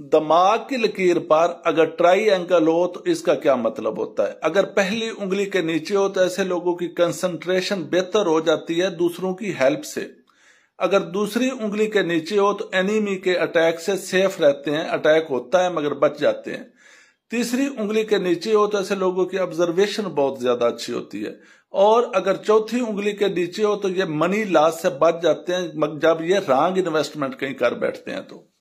दमाग की लकीर पर अगर ट्राई एंगल हो तो इसका क्या मतलब होता है अगर पहली उंगली के नीचे हो तो ऐसे लोगों की कंसंट्रेशन बेहतर हो जाती है दूसरों की हेल्प से अगर दूसरी उंगली के नीचे हो तो एनिमी के अटैक से सेफ रहते हैं अटैक होता है मगर बच जाते हैं तीसरी उंगली के नीचे हो तो ऐसे लोगों की ऑब्जर्वेशन बहुत ज्यादा अच्छी होती है और अगर चौथी उंगली के नीचे हो तो ये मनी लॉस से बच जाते हैं जब ये रॉन्ग इन्वेस्टमेंट कहीं कर बैठते हैं तो